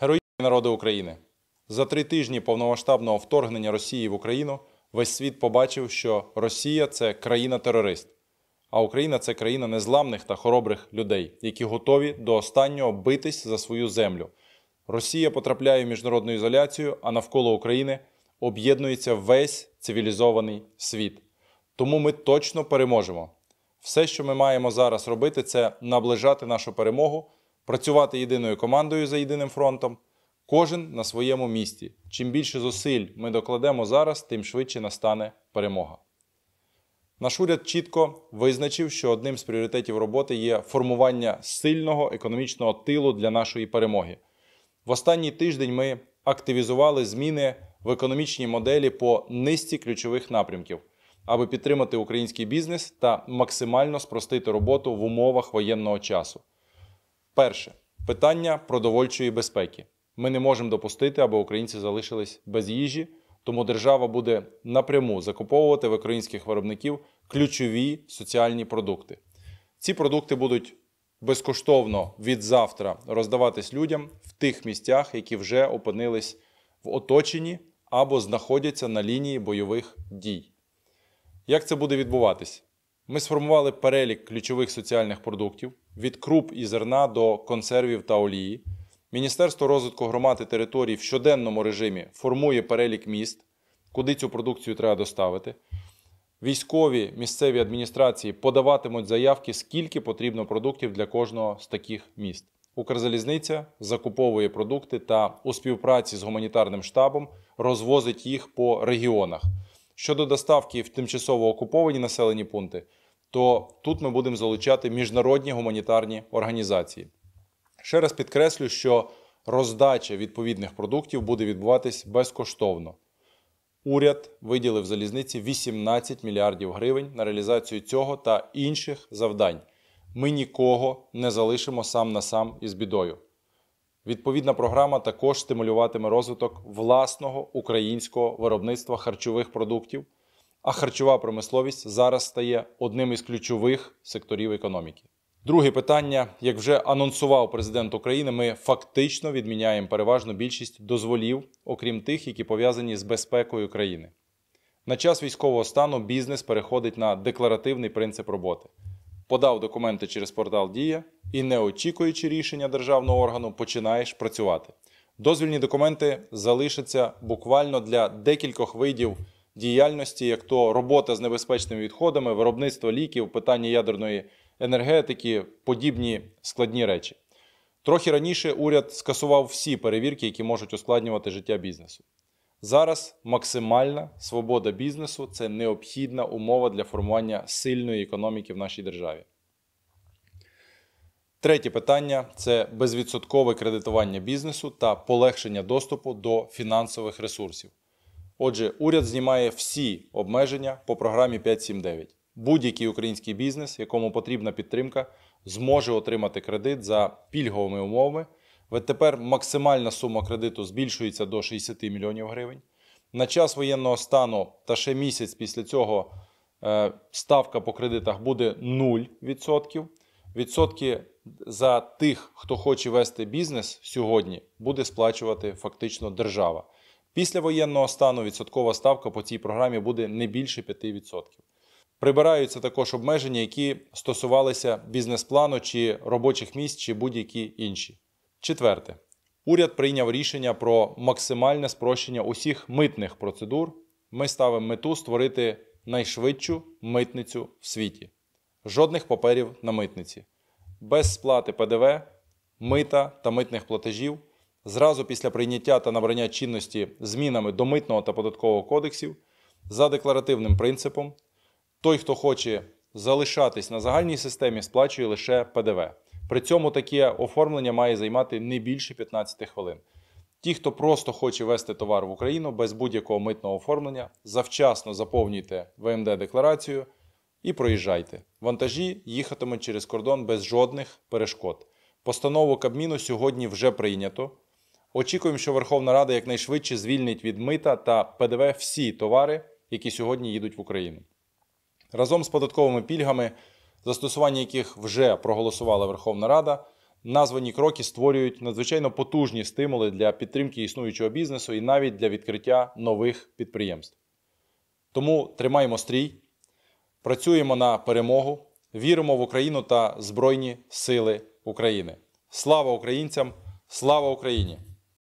Герої народу України за три тижні повномасштабного вторгнення Росії в Україну весь світ побачив, що Росія це країна-терорист, а Україна це країна незламних та хоробрих людей, які готові до останнього битись за свою землю. Росія потрапляє в міжнародну ізоляцію, а навколо України об'єднується весь цивілізований світ. Тому ми точно переможемо. Все, що ми маємо зараз робити, це наближати нашу перемогу працювати єдиною командою за єдиним фронтом, кожен на своєму місці. Чим більше зусиль ми докладемо зараз, тим швидше настане перемога. Наш уряд чітко визначив, що одним з пріоритетів роботи є формування сильного економічного тилу для нашої перемоги. В останній тиждень ми активізували зміни в економічній моделі по низці ключових напрямків, аби підтримати український бізнес та максимально спростити роботу в умовах воєнного часу. Перше питання продовольчої безпеки. Ми не можемо допустити, аби українці залишились без їжі, тому держава буде напряму закуповувати в українських виробників ключові соціальні продукти. Ці продукти будуть безкоштовно від завтра роздаватись людям в тих місцях, які вже опинились в оточенні або знаходяться на лінії бойових дій. Як це буде відбуватись? Ми сформували перелік ключових соціальних продуктів від круп і зерна до консервів та олії. Міністерство розвитку громади територій в щоденному режимі формує перелік міст, куди цю продукцію треба доставити. Військові місцеві адміністрації подаватимуть заявки, скільки потрібно продуктів для кожного з таких міст. Укрзалізниця закуповує продукти та у співпраці з гуманітарним штабом розвозить їх по регіонах. Щодо доставки в тимчасово окуповані населені пункти, то тут ми будемо залучати міжнародні гуманітарні організації. Ще раз підкреслю, що роздача відповідних продуктів буде відбуватись безкоштовно. Уряд виділив залізниці 18 мільярдів гривень на реалізацію цього та інших завдань. Ми нікого не залишимо сам на сам із бідою. Відповідна програма також стимулюватиме розвиток власного українського виробництва харчових продуктів, а харчова промисловість зараз стає одним із ключових секторів економіки. Друге питання, як вже анонсував президент України, ми фактично відміняємо переважну більшість дозволів, окрім тих, які пов'язані з безпекою країни. На час військового стану бізнес переходить на декларативний принцип роботи подав документи через портал Дія і, не очікуючи рішення державного органу, починаєш працювати. Дозвільні документи залишаться буквально для декількох видів діяльності, як то робота з небезпечними відходами, виробництво ліків, питання ядерної енергетики, подібні складні речі. Трохи раніше уряд скасував всі перевірки, які можуть ускладнювати життя бізнесу. Зараз максимальна свобода бізнесу це необхідна умова для формування сильної економіки в нашій державі. Третє питання це безвідсоткове кредитування бізнесу та полегшення доступу до фінансових ресурсів. Отже, уряд знімає всі обмеження по програмі 5.7.9. Будь-який український бізнес, якому потрібна підтримка, зможе отримати кредит за пільговими умовами. От тепер максимальна сума кредиту збільшується до 60 мільйонів гривень. На час воєнного стану та ще місяць після цього е, ставка по кредитах буде 0%. Відсотки за тих, хто хоче вести бізнес сьогодні, буде сплачувати фактично держава. Після воєнного стану відсоткова ставка по цій програмі буде не більше 5%. Прибираються також обмеження, які стосувалися бізнес-плану чи робочих місць, чи будь-які інші. Четверте, уряд прийняв рішення про максимальне спрощення усіх митних процедур. Ми ставимо мету створити найшвидшу митницю в світі. Жодних паперів на митниці. Без сплати ПДВ, мита та митних платежів. Зразу після прийняття та набрання чинності змінами до митного та податкового кодексів за декларативним принципом. Той, хто хоче залишатись на загальній системі, сплачує лише ПДВ. При цьому таке оформлення має займати не більше 15 хвилин. Ті, хто просто хоче вести товар в Україну без будь-якого митного оформлення, завчасно заповнюйте ВМД декларацію і проїжджайте. Вантажі їхатимуть через кордон без жодних перешкод. Постанову Кабміну сьогодні вже прийнято. Очікуємо, що Верховна Рада якнайшвидше звільнить від мита та ПДВ всі товари, які сьогодні їдуть в Україну. Разом з податковими пільгами застосування яких вже проголосувала Верховна Рада. Названі кроки створюють надзвичайно потужні стимули для підтримки існуючого бізнесу і навіть для відкриття нових підприємств. Тому тримаємо стрій, працюємо на перемогу, віримо в Україну та Збройні Сили України. Слава українцям! Слава Україні!